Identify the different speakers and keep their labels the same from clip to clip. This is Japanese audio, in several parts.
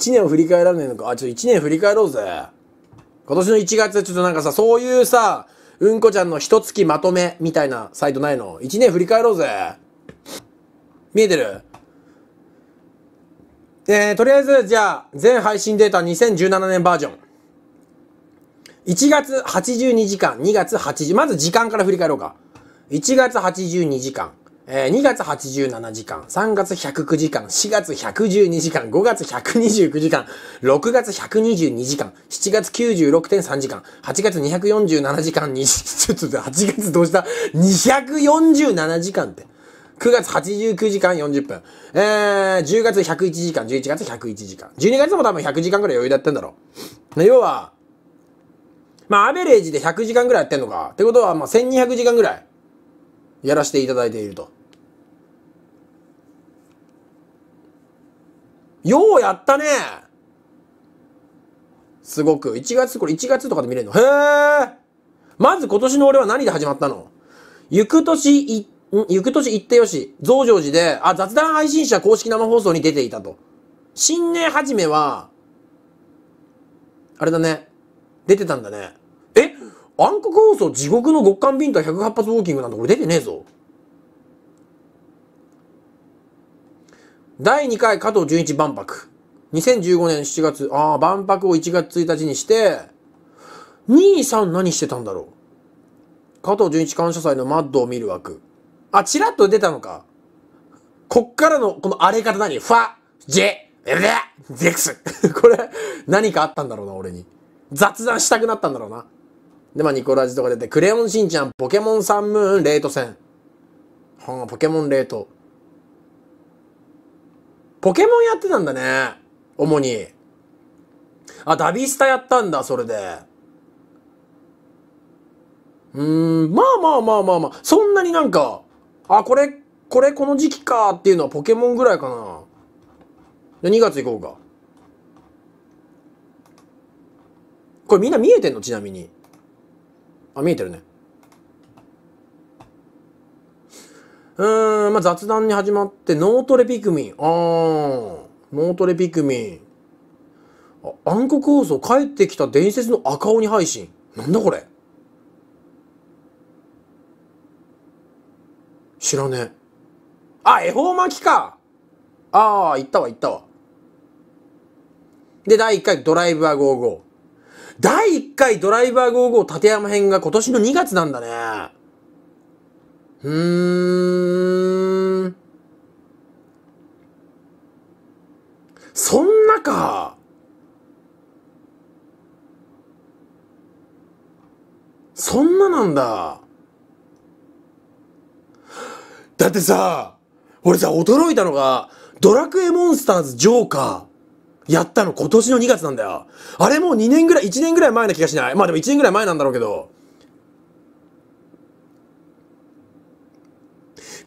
Speaker 1: 1年を振り返らないのか。あ、ちょっと1年振り返ろうぜ。今年の1月、ちょっとなんかさ、そういうさ、うんこちゃんの一月まとめみたいなサイトないの ?1 年振り返ろうぜ。見えてるえー、とりあえず、じゃあ、全配信データ2017年バージョン。1月82時間、2月8時、まず時間から振り返ろうか。1月82時間。え2月87時間、3月109時間、4月112時間、5月129時間、6月122時間、7月96.3時間、8月247時間に、ちょっと8月どうした ?247 時間って。9月89時間40分。えー、10月101時間、11月101時間。12月も多分100時間ぐらい余裕だったんだろう。要は、まあ、アベレージで100時間ぐらいやってんのか。ってことは、まあ、1200時間ぐらい、やらせていただいていると。ようやったねすごく。1月、これ1月とかで見れるの。へえまず今年の俺は何で始まったの行く年い、行く年行ってよし、増上寺で、あ、雑談配信者公式生放送に出ていたと。新年始めは、あれだね。出てたんだね。え暗黒放送地獄の極寒ビンタ108発ウォーキングなんてこれ出てねえぞ。第2回加藤純一万博。2015年7月、ああ、万博を1月1日にして、2位3何してたんだろう。加藤純一感謝祭のマッドを見る枠。あ、ちらっと出たのか。こっからの、この荒れ方何ファ、ジェ、エレ、ゼクス。これ、何かあったんだろうな、俺に。雑談したくなったんだろうな。で、まあ、ニコラジとか出て、クレヨンしんちゃん、ポケモンサンムーン、レート戦。はあ、ポケモンレート。ポケモンやってたんだね。主に。あ、ダビスタやったんだ、それで。うーん、まあまあまあまあまあ、そんなになんか、あ、これ、これこの時期かっていうのはポケモンぐらいかな。2月行こうか。これみんな見えてんのちなみに。あ、見えてるね。うーん、まあ、雑談に始まって、脳トレピクミン。あー、脳トレピクミン。暗黒放送、帰ってきた伝説の赤鬼配信。なんだこれ知らねえ。あ、恵方巻きかああ、行ったわ、行ったわ。で、第1回ドライバー55。第1回ドライバー55立山編が今年の2月なんだね。うん。そんなか。そんななんだ。だってさ、俺さ、驚いたのが、ドラクエモンスターズジョーカー、やったの今年の2月なんだよ。あれもう2年ぐらい、1年ぐらい前な気がしない。まあでも1年ぐらい前なんだろうけど。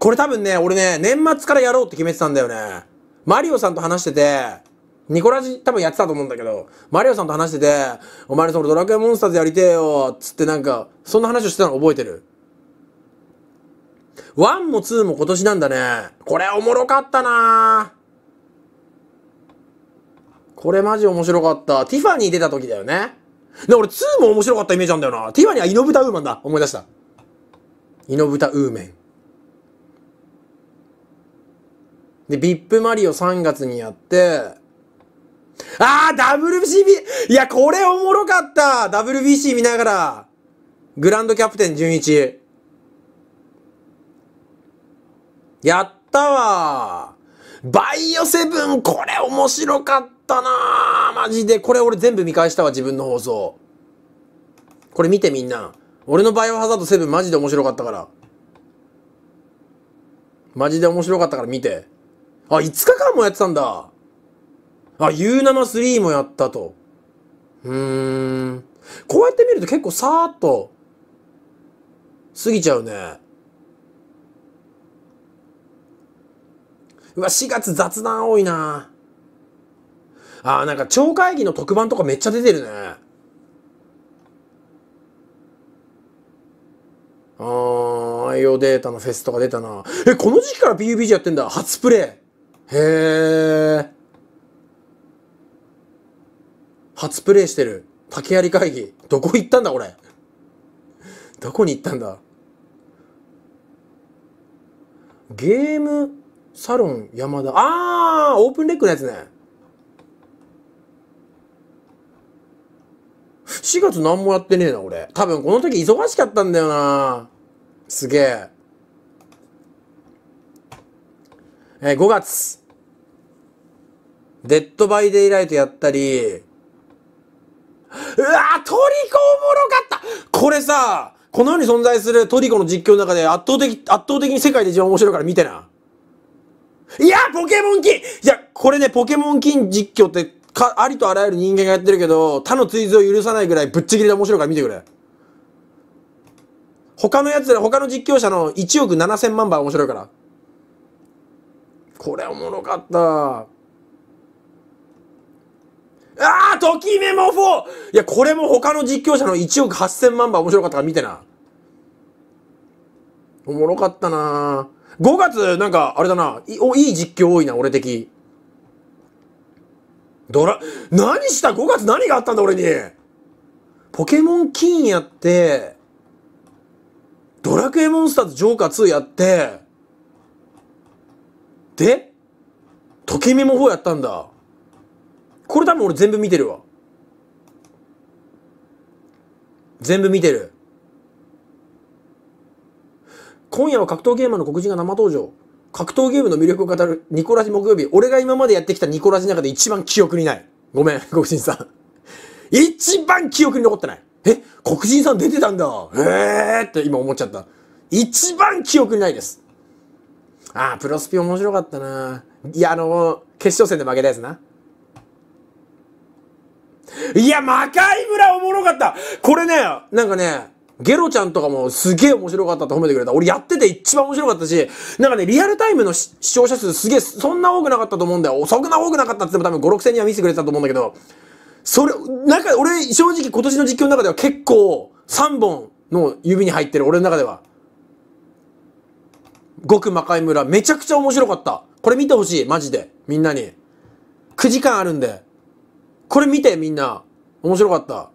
Speaker 1: これ多分ね、俺ね、年末からやろうって決めてたんだよね。マリオさんと話してて、ニコラジ多分やってたと思うんだけど、マリオさんと話してて、お前そのドラクエモンスターズやりてえよ、つってなんか、そんな話をしてたの覚えてる。1も2も今年なんだね。これおもろかったなこれマジ面白かった。ティファニー出た時だよね。で、俺2も面白かったイメージなんだよな。ティファニーはイノブタウーマンだ。思い出した。イノブタウーメン。で、ビップマリオ3月にやって、あー !WCB! いや、これおもろかった !WBC 見ながら、グランドキャプテン純一。やったわバイオセブンこれ面白かったなマジで。これ俺全部見返したわ、自分の放送。これ見てみんな。俺のバイオハザードセブンマジで面白かったから。マジで面白かったから見て。あ、5日間もやってたんだ。あ、U73 もやったと。うーん。こうやって見ると結構さーっと過ぎちゃうね。うわ、4月雑談多いなあなんか超会議の特番とかめっちゃ出てるね。あー、IO データのフェスとか出たな。え、この時期から PUBG やってんだ。初プレイ。へえ。初プレイしてる。竹槍会議。どこ行ったんだ、俺。どこに行ったんだ。ゲームサロン山田。あーオープンレックのやつね。4月何もやってねえな、俺。多分この時忙しかったんだよな。すげえ。えー、5月。デッドバイデイライトやったり、うわトリコおもろかったこれさ、この世に存在するトリコの実況の中で圧倒的、圧倒的に世界で一番面白いから見てな。いや、ポケモン金いや、これね、ポケモン金実況ってか、ありとあらゆる人間がやってるけど、他の追随を許さないぐらいぶっちぎりで面白いから見てくれ。他のやつら、他の実況者の1億7000万倍面白いから。これおもろかった。ああときめも 4! いや、これも他の実況者の1億8000万倍面白かったから見てな。おもろかったな5月、なんか、あれだな。いお、いい実況多いな、俺的。ドラ、何した ?5 月何があったんだ、俺に。ポケモン金やって、ドラクエモンスターズジョーカー2やって、で、ときめも4やったんだ。これ多分俺全部見てるわ。全部見てる。今夜は格闘ゲーマーの黒人が生登場。格闘ゲームの魅力を語るニコラジ木曜日。俺が今までやってきたニコラジの中で一番記憶にない。ごめん、黒人さん。一番記憶に残ってない。え黒人さん出てたんだ。えーって今思っちゃった。一番記憶にないです。ああ、プロスピ面白かったな。いや、あの、決勝戦で負けたやつな。いや、魔界村おもろかったこれね、なんかね、ゲロちゃんとかもすげえ面白かったって褒めてくれた。俺やってて一番面白かったし、なんかね、リアルタイムの視聴者数すげえ、そんな多くなかったと思うんだよ。遅くな多くなかったって言っても多分5、6 0 0 0人は見せてくれてたと思うんだけど、それ、なんか俺正直今年の実況の中では結構3本の指に入ってる、俺の中では。極魔界村、めちゃくちゃ面白かった。これ見てほしい、マジで。みんなに。9時間あるんで。これ見てみんな。面白かった。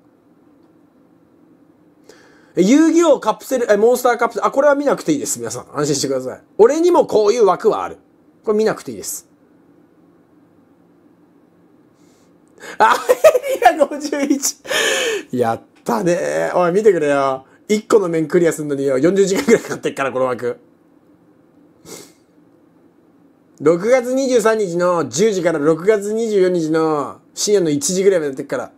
Speaker 1: 遊戯王カプセル、え、モンスターカプセル、あ、これは見なくていいです。皆さん。安心してください。俺にもこういう枠はある。これ見なくていいです。あ、エリア51。やったねおい、見てくれよ。1個の面クリアするのによ、40時間くらいかかってっから、この枠。6月23日の10時から6月24日の深夜の1時ぐらいまでやってっから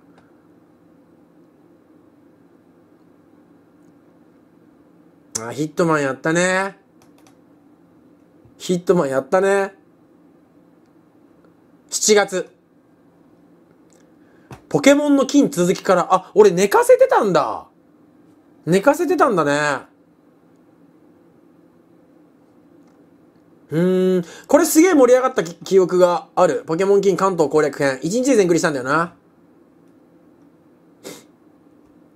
Speaker 1: あヒットマンやったねヒットマンやったね7月ポケモンの金続きからあ俺寝かせてたんだ寝かせてたんだねうん。これすげえ盛り上がった記憶がある。ポケモン金関東攻略編。一日で全クリしたんだよな。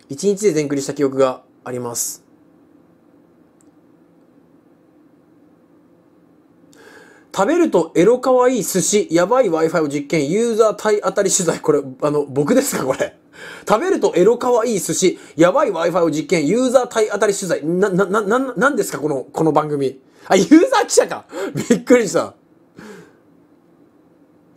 Speaker 1: 一日で全クリした記憶があります。食べるとエロかわいい寿司、やばい Wi-Fi を実験、ユーザー体当たり取材。これ、あの、僕ですかこれ。食べるとエロかわいい寿司、やばい Wi-Fi を実験、ユーザー体当たり取材。な、な、な、なんですかこの、この番組。あ、ユーザー記者かびっくりした。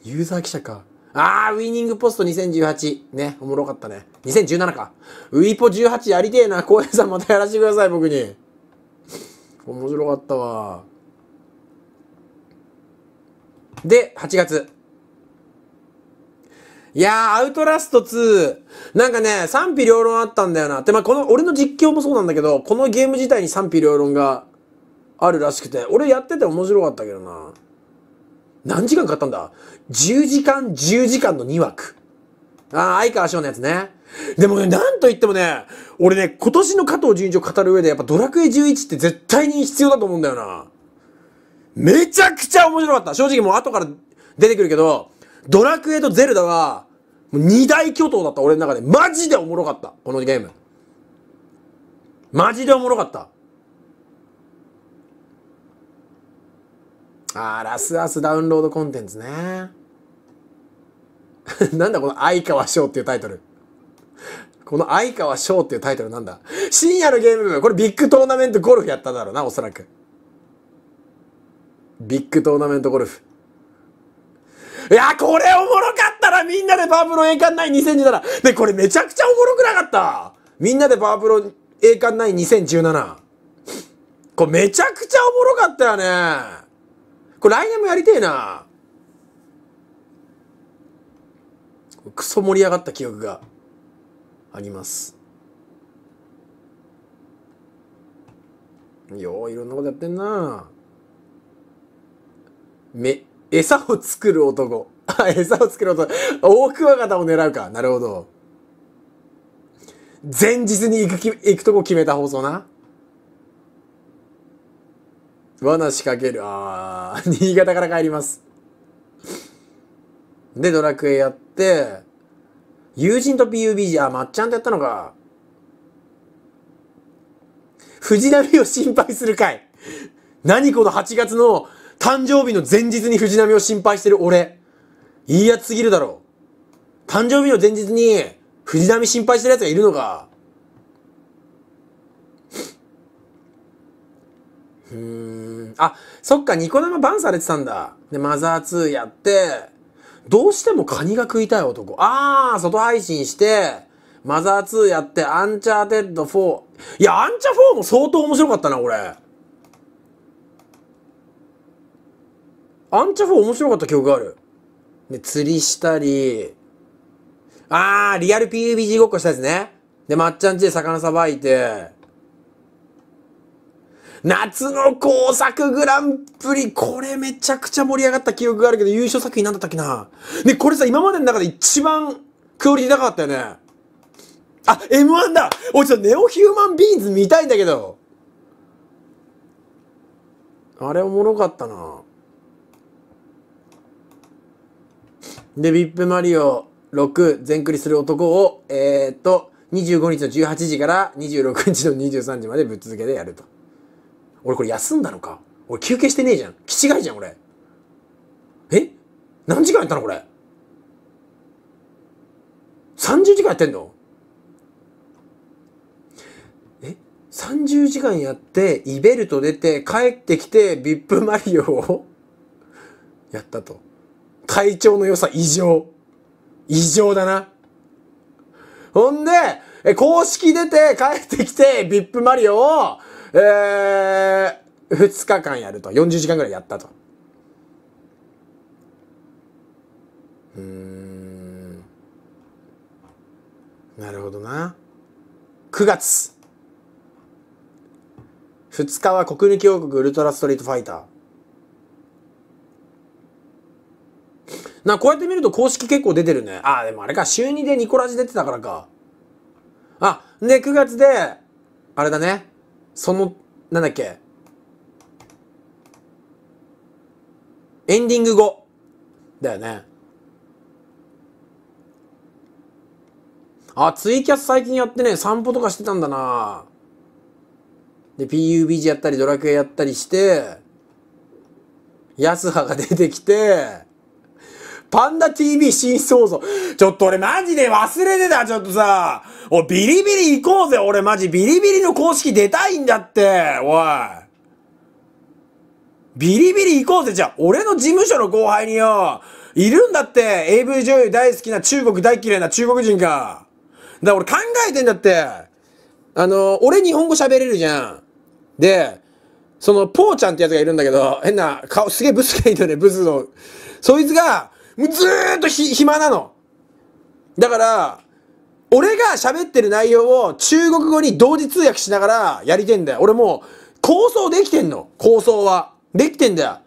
Speaker 1: ユーザー記者か。あー、ウィニングポスト2018。ね、おもろかったね。2017か。ウィポ18やりてえな。光栄さんまたやらせてください、僕に。面白かったわ。で、8月。いやー、アウトラスト2。なんかね、賛否両論あったんだよな。って、まあ、この、俺の実況もそうなんだけど、このゲーム自体に賛否両論があるらしくて、俺やってて面白かったけどな。何時間かかったんだ ?10 時間、10時間の2枠。ああ、相川翔のやつね。でもね、なんと言ってもね、俺ね、今年の加藤純一を語る上で、やっぱドラクエ11って絶対に必要だと思うんだよな。めちゃくちゃ面白かった。正直もう後から出てくるけど、ドラクエとゼルダは、もう二大巨頭だった俺の中で。マジでおもろかった。このゲーム。マジでおもろかった。ああ、ラスアスダウンロードコンテンツね。なんだこの相川翔っていうタイトル。この相川翔っていうタイトルなんだ深夜のゲーム部、これビッグトーナメントゴルフやっただろうな、おそらく。ビッグトーナメントゴルフ。いや、これおもろかったらみんなでパープロ栄冠ない2017。で、これめちゃくちゃおもろくなかったみんなでパープロ栄冠ない2017。これめちゃくちゃおもろかったよね。これ来年もやりてえなクソ盛り上がった記憶がありますよういろんなことやってんなめ餌を作る男 餌を作る男大クワガタを狙うかなるほど前日に行く行くとこ決めた放送な罠仕掛ける。ああ、新潟から帰ります。で、ドラクエやって、友人と PUBG、あ、まっちゃんとやったのか。藤波を心配するかい。何この8月の誕生日の前日に藤波を心配してる俺。いいやつすぎるだろ。誕生日の前日に藤波心配してる奴がいるのか。うん。あ、そっか、ニコ生バンされてたんだ。で、マザー2やって、どうしてもカニが食いたい男。あー、外配信して、マザー2やって、アンチャーテッド4。いや、アンチャー4も相当面白かったな、これ。アンチャー4面白かった記憶がある。で、釣りしたり、あー、リアル PUBG ごっこしたやつね。で、まっちゃんちで魚さばいて、夏の工作グランプリ、これめちゃくちゃ盛り上がった記憶があるけど、優勝作品なんだったっけなで、これさ、今までの中で一番クオリティ高かったよね。あ、M1 だおい、ちょっとネオヒューマンビーンズ見たいんだけど。あれおもろかったな。で、ビップマリオ6全クリする男を、えー、っと、25日の18時から26日の23時までぶっ続けでやると。俺これ休んだのか俺休憩してねえじゃん。気違いじゃん、俺。え何時間やったのこれ。30時間やってんのえ ?30 時間やって、イベルト出て、帰ってきて、ビップマリオを やったと。体調の良さ異常。異常だな。ほんで、え、公式出て帰ってきて、ビップマリオをえー、2日間やると。40時間ぐらいやったと。うん。なるほどな。9月。2日は国抜き王国ウルトラストリートファイター。な、こうやって見ると公式結構出てるね。あ、でもあれか、週2でニコラジ出てたからか。あ、で、9月で、あれだね。その、なんだっけ、エンディング後、だよね。あ、ツイキャス最近やってね、散歩とかしてたんだなで、PUBG やったり、ドラクエやったりして、安葉が出てきて、パンダ TV 新創造。ちょっと俺マジで忘れてた、ちょっとさ。おビリビリ行こうぜ、俺マジ。ビリビリの公式出たいんだって、おい。ビリビリ行こうぜ、じゃあ、俺の事務所の後輩によ、いるんだって、AV 女優大好きな中国大嫌いな中国人が。だから俺考えてんだって。あの、俺日本語喋れるじゃん。で、その、ポーちゃんってやつがいるんだけど、変な、顔すげえブスがいるよね、ブスの。そいつが、ずーっとひ暇なの。だから、俺が喋ってる内容を中国語に同時通訳しながらやりてんだよ。俺もう構想できてんの。構想は。できてんだよ。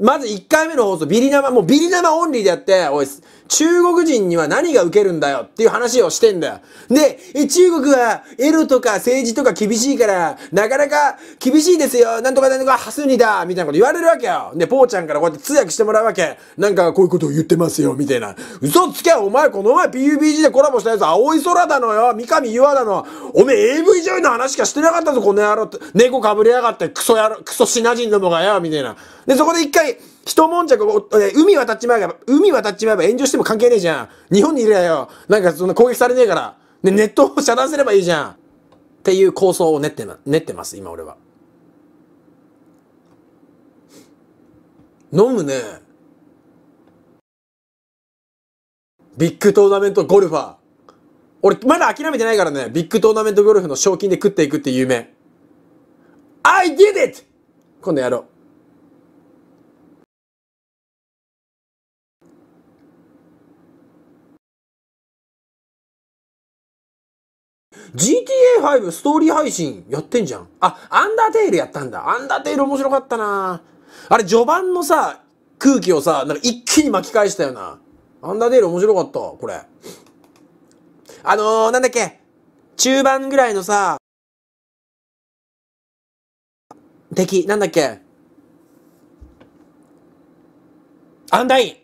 Speaker 1: まず1回目の放送、ビリ生、もうビリ生オンリーでやって、おい、中国人には何が受けるんだよっていう話をしてんだよ。で、中国はエロとか政治とか厳しいから、なかなか厳しいですよ。なんとかなんとかハスニだみたいなこと言われるわけよ。で、ポーちゃんからこうやって通訳してもらうわけ。なんかこういうことを言ってますよ、みたいな。嘘つけお前この前 PUBG でコラボしたやつ青い空だのよ。三上岩だの。おめえ AV 女優の話しかしてなかったぞ、この野郎って。猫かぶりやがって、クソ野郎、クソシナ人どもがよ、みたいな。で、そこで一回、一悶着海渡っちまえば、海渡っちまえば炎上しても関係ねえじゃん。日本にいるやよ。なんかその攻撃されねえから。ね、ネットを遮断すればいいじゃん。っていう構想を練ってな、練ってます、今俺は。飲むね。ビッグトーナメントゴルファー。俺、まだ諦めてないからね。ビッグトーナメントゴルフの賞金で食っていくっていう夢。I did it! 今度やろう。GTA5 ストーリー配信やってんじゃん。あ、アンダーテイルやったんだ。アンダーテイル面白かったなあれ、序盤のさ、空気をさ、なんか一気に巻き返したよな。アンダーテイル面白かった、これ。あのー、なんだっけ、中盤ぐらいのさ、敵、なんだっけ、アンダイン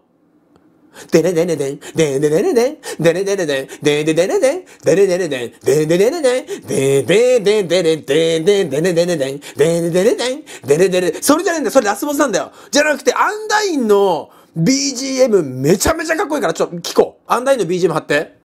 Speaker 1: でれでれでん、でんでれででん、でれでれでん、でんでれででん、でれでれでん、でんでれででん、でんでででれでんでんでれででん、でんでれでん、でれでれ、それじゃねえんだよ、それラスボスなんだよ。じゃなくて、アンダインの BGM めちゃめちゃかっこいいから、ちょっと聞こう。アンダインの BGM 貼って。